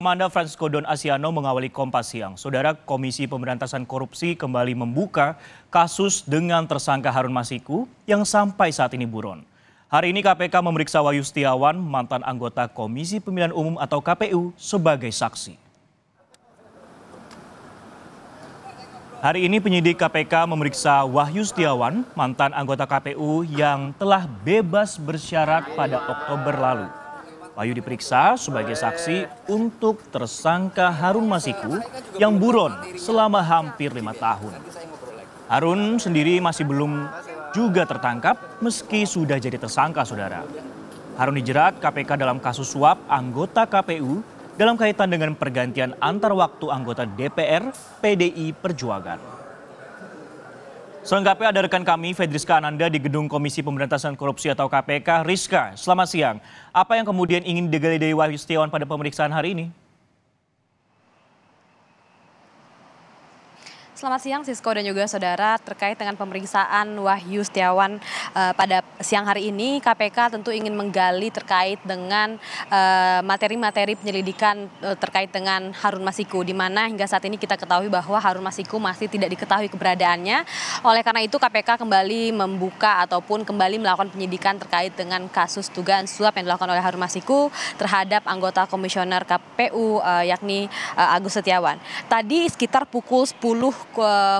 Manda Francisco Don Asiano mengawali Kompas Siang. Saudara Komisi Pemberantasan Korupsi kembali membuka kasus dengan tersangka Harun Masiku yang sampai saat ini buron. Hari ini KPK memeriksa Wayu Setiawan, mantan anggota Komisi Pemilihan Umum atau KPU sebagai saksi. Hari ini penyidik KPK memeriksa Wahyu Setiawan, mantan anggota KPU yang telah bebas bersyarat pada Oktober lalu. Bayu diperiksa sebagai saksi untuk tersangka Harun Masiku yang buron selama hampir lima tahun. Harun sendiri masih belum juga tertangkap meski sudah jadi tersangka saudara. Harun dijerat KPK dalam kasus suap anggota KPU dalam kaitan dengan pergantian antar waktu anggota DPR PDI Perjuangan. Selengkapnya ada rekan kami, Fedriska Ananda di Gedung Komisi Pemberantasan Korupsi atau KPK. Rizka, selamat siang. Apa yang kemudian ingin digali dari Wahyu Setiawan pada pemeriksaan hari ini? Selamat siang Sisko dan juga saudara terkait dengan pemeriksaan Wahyu Setiawan eh, pada siang hari ini KPK tentu ingin menggali terkait dengan eh, materi-materi eh, penyelidikan eh, terkait dengan Harun Masiku di mana hingga saat ini kita ketahui bahwa Harun Masiku masih tidak diketahui keberadaannya. Oleh karena itu KPK kembali membuka ataupun kembali melakukan penyidikan terkait dengan kasus dugaan suap yang dilakukan oleh Harun Masiku terhadap anggota komisioner KPU eh, yakni eh, Agus Setiawan. Tadi sekitar pukul 10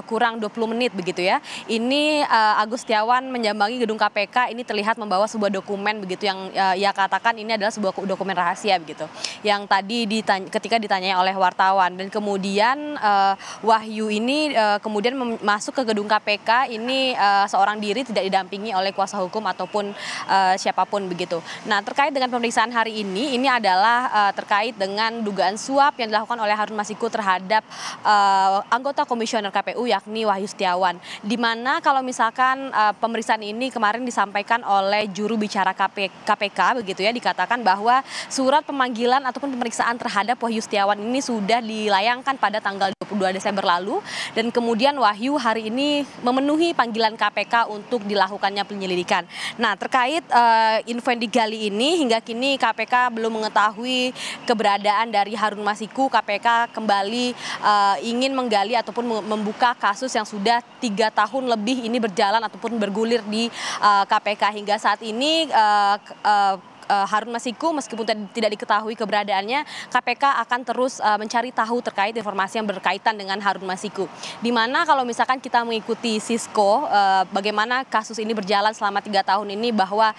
kurang 20 menit begitu ya. Ini uh, Agus Setiawan menjambangi gedung KPK ini terlihat membawa sebuah dokumen begitu yang uh, ia katakan ini adalah sebuah dokumen rahasia begitu. Yang tadi ditanya, ketika ditanya oleh wartawan dan kemudian uh, Wahyu ini uh, kemudian masuk ke gedung KPK ini uh, seorang diri tidak didampingi oleh kuasa hukum ataupun uh, siapapun begitu. Nah, terkait dengan pemeriksaan hari ini ini adalah uh, terkait dengan dugaan suap yang dilakukan oleh Harun Masiku terhadap uh, anggota komisioner komisioner KPU yakni Wahyu Setiawan. Di mana kalau misalkan uh, pemeriksaan ini kemarin disampaikan oleh juru bicara KP, KPK begitu ya dikatakan bahwa surat pemanggilan ataupun pemeriksaan terhadap Wahyu Setiawan ini sudah dilayangkan pada tanggal 22 Desember lalu dan kemudian Wahyu hari ini memenuhi panggilan KPK untuk dilakukannya penyelidikan. Nah, terkait uh, info yang digali ini hingga kini KPK belum mengetahui keberadaan dari Harun Masiku. KPK kembali uh, ingin menggali ataupun membuka kasus yang sudah tiga tahun lebih ini berjalan ataupun bergulir di uh, eh, KPK hingga saat ini uh, uh, Eh, Harun Masiku meskipun tidak diketahui keberadaannya KPK akan terus eh, mencari tahu terkait informasi yang berkaitan dengan Harun Masiku. Dimana kalau misalkan kita mengikuti Sisko eh, bagaimana kasus ini berjalan selama tiga tahun ini bahwa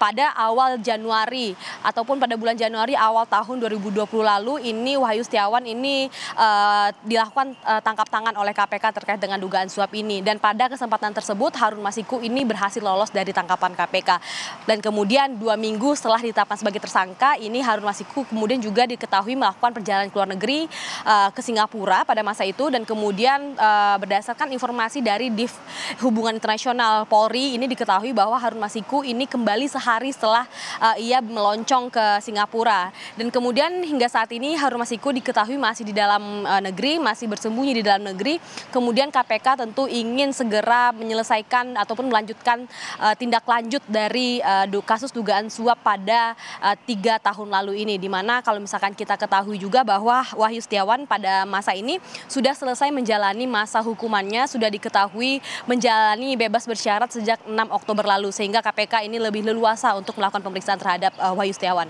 pada awal Januari ataupun pada bulan Januari awal tahun 2020 lalu ini Wahyu Setiawan ini dilakukan tangkap tangan oleh KPK terkait dengan dugaan suap ini dan pada kesempatan tersebut Harun Masiku ini berhasil lolos dari tangkapan KPK dan kemudian dua minggu setelah ditetapkan sebagai tersangka ini Harun Masiku kemudian juga diketahui melakukan perjalanan ke luar negeri uh, ke Singapura pada masa itu dan kemudian uh, berdasarkan informasi dari Div Hubungan Internasional Polri ini diketahui bahwa Harun Masiku ini kembali sehari setelah uh, ia meloncong ke Singapura dan kemudian hingga saat ini Harun Masiku diketahui masih di dalam uh, negeri masih bersembunyi di dalam negeri kemudian KPK tentu ingin segera menyelesaikan ataupun melanjutkan uh, tindak lanjut dari uh, kasus dugaan suap pada eh, tiga tahun lalu ini. Dimana kalau misalkan kita ketahui juga bahwa Wahyu Setiawan pada masa ini sudah selesai menjalani masa hukumannya, sudah diketahui menjalani bebas bersyarat sejak 6 Oktober lalu. Sehingga KPK ini lebih leluasa untuk melakukan pemeriksaan terhadap eh, Wahyu Setiawan.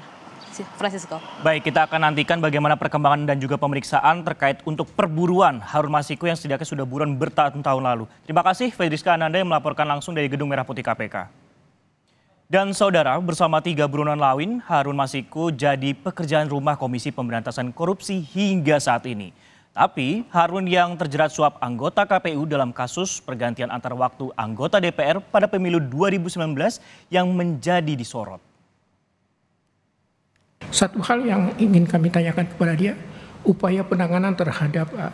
Francisco. Baik, kita akan nantikan bagaimana perkembangan dan juga pemeriksaan terkait untuk perburuan Harun Masiku yang setidaknya sudah buron bertahun-tahun lalu. Terima kasih Fedriska Ananda yang melaporkan langsung dari Gedung Merah Putih KPK. Dan saudara, bersama tiga burunan lawin, Harun Masiku jadi pekerjaan rumah Komisi Pemberantasan Korupsi hingga saat ini. Tapi Harun yang terjerat suap anggota KPU dalam kasus pergantian antar waktu anggota DPR pada pemilu 2019 yang menjadi disorot. Satu hal yang ingin kami tanyakan kepada dia, upaya penanganan terhadap uh,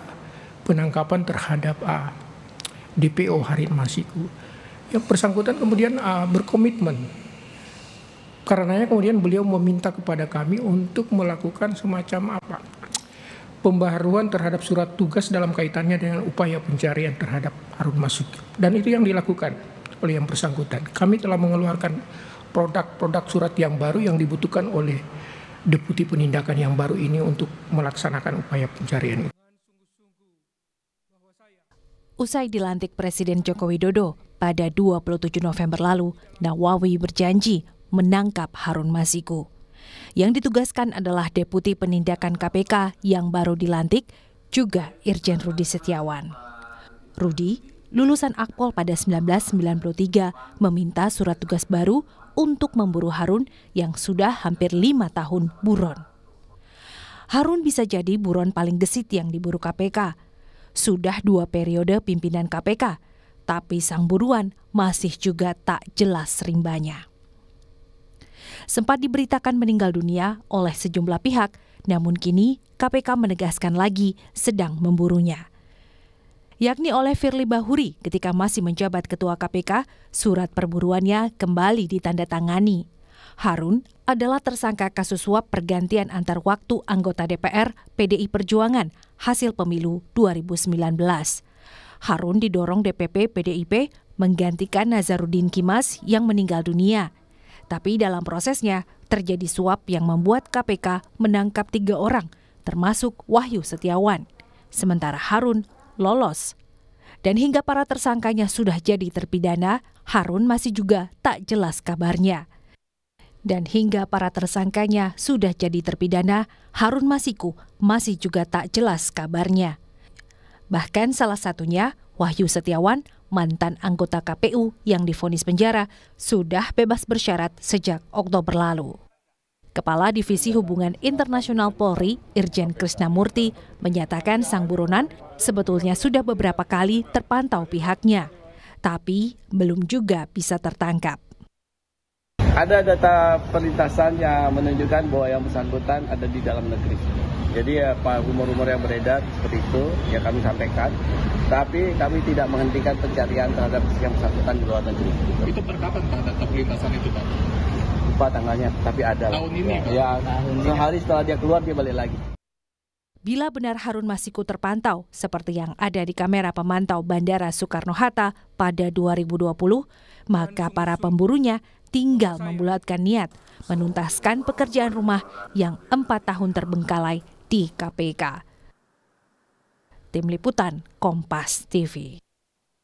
penangkapan terhadap uh, DPO Harun Masiku yang bersangkutan kemudian uh, berkomitmen. Karenanya kemudian beliau meminta kepada kami untuk melakukan semacam apa? Pembaharuan terhadap surat tugas dalam kaitannya dengan upaya pencarian terhadap Harun Masuki. Dan itu yang dilakukan oleh yang bersangkutan. Kami telah mengeluarkan produk-produk surat yang baru yang dibutuhkan oleh deputi penindakan yang baru ini untuk melaksanakan upaya pencarian Usai dilantik Presiden Joko Widodo, pada 27 November lalu, Nawawi berjanji menangkap Harun Masiku. Yang ditugaskan adalah Deputi Penindakan KPK yang baru dilantik, juga Irjen Rudi Setiawan. Rudi, lulusan Akpol pada 1993, meminta surat tugas baru untuk memburu Harun yang sudah hampir lima tahun buron. Harun bisa jadi buron paling gesit yang diburu KPK. Sudah dua periode pimpinan KPK, tapi sang buruan masih juga tak jelas rimbanya. Sempat diberitakan meninggal dunia oleh sejumlah pihak, namun kini KPK menegaskan lagi sedang memburunya. Yakni oleh Firly Bahuri ketika masih menjabat ketua KPK, surat perburuannya kembali ditandatangani. Harun adalah tersangka kasus suap pergantian antar waktu anggota DPR PDI Perjuangan hasil pemilu 2019. Harun didorong DPP PDIP menggantikan Nazarudin Kimas yang meninggal dunia. Tapi dalam prosesnya terjadi suap yang membuat KPK menangkap tiga orang, termasuk Wahyu Setiawan. Sementara Harun lolos. Dan hingga para tersangkanya sudah jadi terpidana, Harun masih juga tak jelas kabarnya dan hingga para tersangkanya sudah jadi terpidana, Harun Masiku masih juga tak jelas kabarnya. Bahkan salah satunya, Wahyu Setiawan, mantan anggota KPU yang difonis penjara, sudah bebas bersyarat sejak Oktober lalu. Kepala Divisi Hubungan Internasional Polri, Irjen Krisnamurti, menyatakan sang buronan sebetulnya sudah beberapa kali terpantau pihaknya, tapi belum juga bisa tertangkap. Ada data perlintasan yang menunjukkan bahwa yang bersangkutan ada di dalam negeri. Jadi ya Pak rumor-rumor yang beredar seperti itu ya kami sampaikan. Tapi kami tidak menghentikan pencarian terhadap yang bersangkutan di luar negeri. Itu per kapan data perlintasan itu Pak? Lupa tanggalnya, tapi ada. Tahun ini ya, Pak? Ya, tahun sehari setelah dia keluar dia balik lagi. Bila benar Harun Masiku terpantau, seperti yang ada di kamera pemantau Bandara Soekarno-Hatta pada 2020, maka para pemburunya tinggal membulatkan niat menuntaskan pekerjaan rumah yang empat tahun terbengkalai di KPK. Tim Liputan Kompas TV